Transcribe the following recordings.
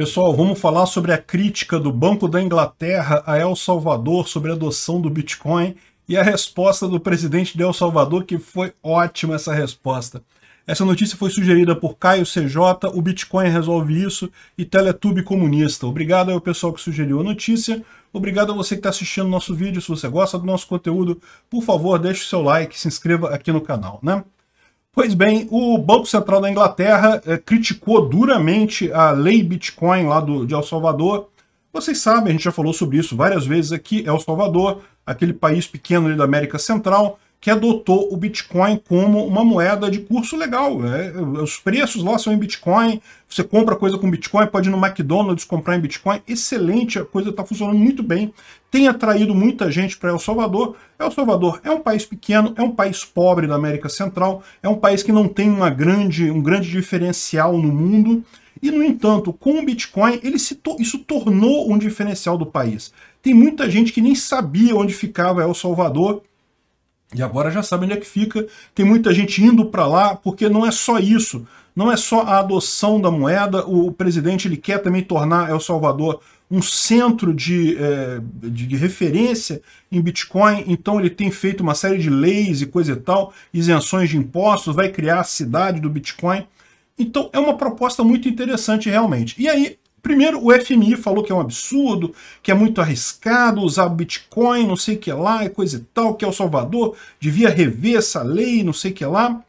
Pessoal, vamos falar sobre a crítica do Banco da Inglaterra a El Salvador sobre a adoção do Bitcoin e a resposta do presidente de El Salvador, que foi ótima essa resposta. Essa notícia foi sugerida por Caio CJ, o Bitcoin resolve isso e Teletube comunista. Obrigado ao pessoal que sugeriu a notícia. Obrigado a você que está assistindo nosso vídeo. Se você gosta do nosso conteúdo, por favor, deixe o seu like, se inscreva aqui no canal, né? Pois bem, o Banco Central da Inglaterra eh, criticou duramente a lei Bitcoin lá do, de El Salvador. Vocês sabem, a gente já falou sobre isso várias vezes aqui, El Salvador, aquele país pequeno ali da América Central, que adotou o Bitcoin como uma moeda de curso legal. É, os preços lá são em Bitcoin, você compra coisa com Bitcoin, pode ir no McDonald's comprar em Bitcoin. Excelente, a coisa está funcionando muito bem. Tem atraído muita gente para El Salvador. El Salvador é um país pequeno, é um país pobre da América Central, é um país que não tem uma grande, um grande diferencial no mundo. E, no entanto, com o Bitcoin, ele se to isso tornou um diferencial do país. Tem muita gente que nem sabia onde ficava El Salvador, e agora já sabe onde é que fica. Tem muita gente indo para lá, porque não é só isso. Não é só a adoção da moeda. O presidente ele quer também tornar El Salvador um centro de, é, de, referência em Bitcoin, então ele tem feito uma série de leis e coisa e tal, isenções de impostos, vai criar a cidade do Bitcoin. Então é uma proposta muito interessante realmente. E aí Primeiro, o FMI falou que é um absurdo, que é muito arriscado usar Bitcoin, não sei o que lá, e é coisa e tal, que El é Salvador devia rever essa lei, não sei o que lá.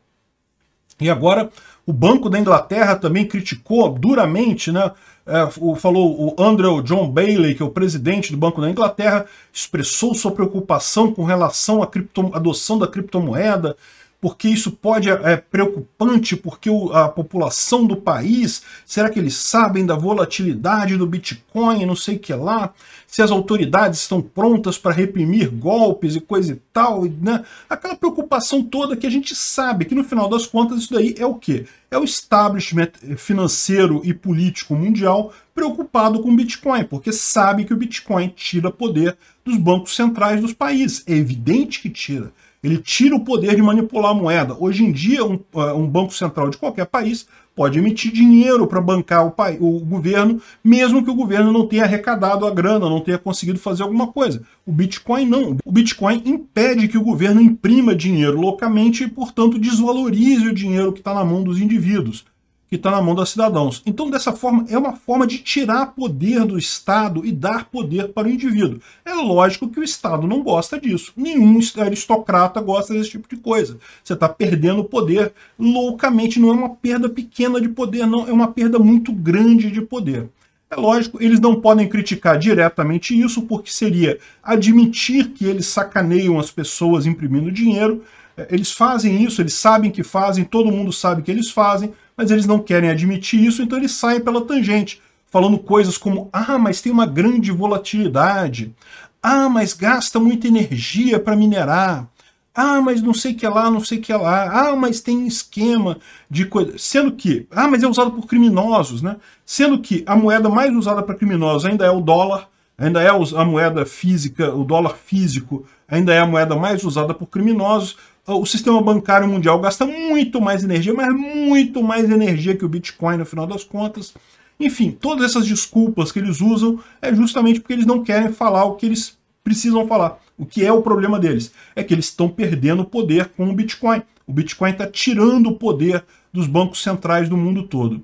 E agora o Banco da Inglaterra também criticou duramente, né? É, o, falou o Andrew John Bailey, que é o presidente do Banco da Inglaterra, expressou sua preocupação com relação à adoção da criptomoeda, porque isso pode é, é preocupante, porque a população do país, será que eles sabem da volatilidade do Bitcoin, não sei o que lá, se as autoridades estão prontas para reprimir golpes e coisa e tal, né? aquela preocupação toda que a gente sabe que no final das contas isso daí é o quê? É o establishment financeiro e político mundial preocupado com o Bitcoin, porque sabe que o Bitcoin tira poder dos bancos centrais dos países. É evidente que tira. Ele tira o poder de manipular a moeda. Hoje em dia, um, ah, um banco central de qualquer país pode emitir dinheiro para bancar o, o governo, mesmo que o governo não tenha arrecadado a grana, não tenha conseguido fazer alguma coisa. O Bitcoin não. O Bitcoin impede que o governo imprima dinheiro loucamente e, portanto, desvalorize o dinheiro que está na mão dos indivíduos que está na mão dos cidadãos. Então, dessa forma, é uma forma de tirar poder do Estado e dar poder para o indivíduo. É lógico que o Estado não gosta disso. Nenhum aristocrata gosta desse tipo de coisa. Você está perdendo poder loucamente. Não é uma perda pequena de poder, não. É uma perda muito grande de poder. É lógico, eles não podem criticar diretamente isso, porque seria admitir que eles sacaneiam as pessoas imprimindo dinheiro. É, eles fazem isso, eles sabem que fazem, todo mundo sabe que eles fazem, mas eles não querem admitir isso, então eles saem pela tangente, falando coisas como: ah, mas tem uma grande volatilidade, ah, mas gasta muita energia para minerar. Ah, mas não sei que é lá, não sei que é lá. Ah, mas tem esquema de coisa. Sendo que, ah, mas é usado por criminosos, né? Sendo que a moeda mais usada para criminosos ainda é o dólar, ainda é a moeda física, o dólar físico ainda é a moeda mais usada por criminosos. O sistema bancário mundial gasta muito mais energia, mas muito mais energia que o Bitcoin no final das contas. Enfim, todas essas desculpas que eles usam é justamente porque eles não querem falar o que eles precisam falar. O que é o problema deles? É que eles estão perdendo poder com o Bitcoin. O Bitcoin está tirando o poder dos bancos centrais do mundo todo.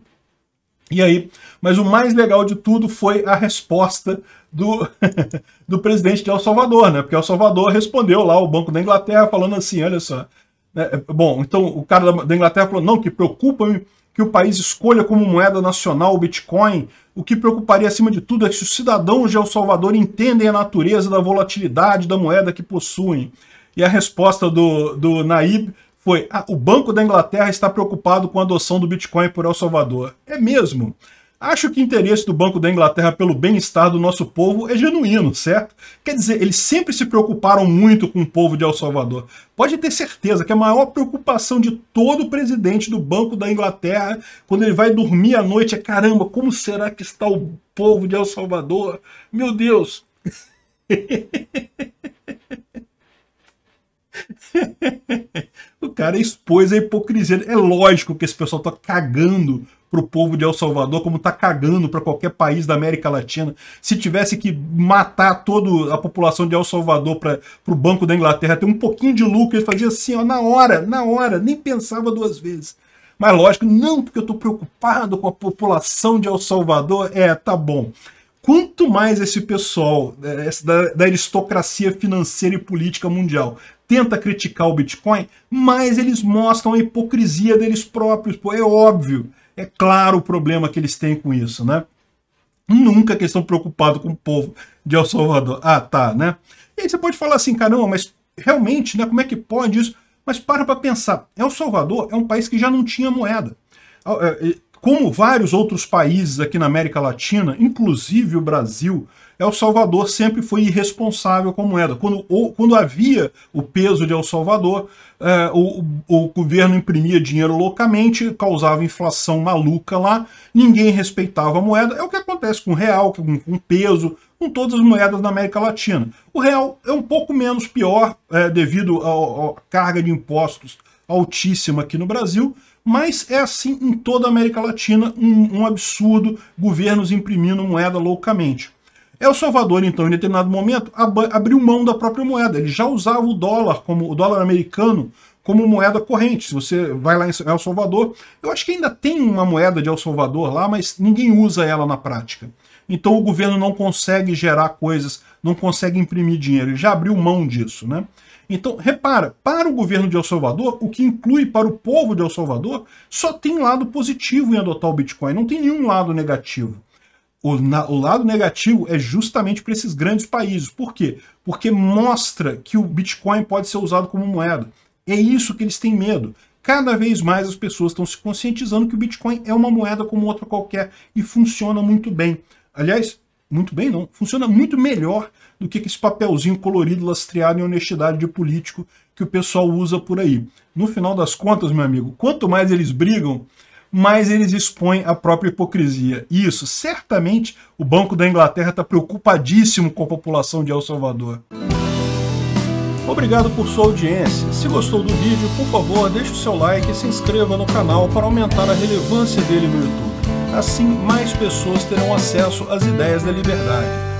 E aí, mas o mais legal de tudo foi a resposta do, do presidente de El é Salvador, né? Porque El Salvador respondeu lá o Banco da Inglaterra falando assim, olha só. Né, bom, então o cara da Inglaterra falou, não, que preocupa-me que o país escolha como moeda nacional o Bitcoin. O que preocuparia acima de tudo é que se os cidadãos de El Salvador entendem a natureza da volatilidade da moeda que possuem. E a resposta do, do Naib foi ah, o Banco da Inglaterra está preocupado com a adoção do Bitcoin por El Salvador. É mesmo? Acho que o interesse do Banco da Inglaterra pelo bem-estar do nosso povo é genuíno, certo? Quer dizer, eles sempre se preocuparam muito com o povo de El Salvador. Pode ter certeza que a maior preocupação de todo presidente do Banco da Inglaterra, quando ele vai dormir à noite, é caramba, como será que está o povo de El Salvador? Meu Deus! cara expôs a hipocrisia. É lógico que esse pessoal tá cagando pro povo de El Salvador, como tá cagando para qualquer país da América Latina. Se tivesse que matar toda a população de El Salvador para o Banco da Inglaterra ter um pouquinho de lucro, ele fazia assim, ó, na hora, na hora, nem pensava duas vezes. Mas lógico, não, porque eu tô preocupado com a população de El Salvador. É, tá bom quanto mais esse pessoal é, da, da, aristocracia financeira e política mundial tenta criticar o Bitcoin, mas eles mostram a hipocrisia deles próprios. Pô, é óbvio, é claro o problema que eles têm com isso, né? Nunca que eles estão preocupados com o povo de El Salvador. Ah, tá, né? E aí você pode falar assim, caramba, mas realmente, né? Como é que pode isso? Mas para para pensar. El Salvador é um país que já não tinha moeda. É, como vários outros países aqui na América Latina, inclusive o Brasil, El é Salvador sempre foi irresponsável com a moeda. Quando, ou, quando havia o peso de El Salvador, é, o, o governo imprimia dinheiro loucamente, causava inflação maluca lá, ninguém respeitava a moeda. É o que acontece com o real, com, com peso, com todas as moedas da América Latina. O real é um pouco menos pior é, devido à carga de impostos altíssima aqui no Brasil, mas é assim em toda a América Latina, um, um absurdo, governos imprimindo moeda loucamente. El Salvador, então, em determinado momento, ab abriu mão da própria moeda. Ele já usava o dólar, como o dólar americano, como moeda corrente. Se você vai lá em El Salvador, eu acho que ainda tem uma moeda de El Salvador lá, mas ninguém usa ela na prática. Então o governo não consegue gerar coisas, não consegue imprimir dinheiro. Ele já abriu mão disso, né? Então, repara, para o governo de El Salvador, o que inclui para o povo de El Salvador, só tem lado positivo em adotar o Bitcoin, não tem nenhum lado negativo. O, na, o, lado negativo é justamente para esses grandes países. Por quê? Porque mostra que o Bitcoin pode ser usado como moeda. É isso que eles têm medo. Cada vez mais as pessoas estão se conscientizando que o Bitcoin é uma moeda como outra qualquer e funciona muito bem. Aliás, muito bem não, funciona muito melhor do que esse papelzinho colorido lastreado em honestidade de político que o pessoal usa por aí. No final das contas, meu amigo, quanto mais eles brigam, mais eles expõem a própria hipocrisia. Isso, certamente, o Banco da Inglaterra está preocupadíssimo com a população de El Salvador. Obrigado por sua audiência. Se gostou do vídeo, por favor, deixe o seu like e se inscreva no canal para aumentar a relevância dele no YouTube. Assim, mais pessoas terão acesso às ideias da liberdade.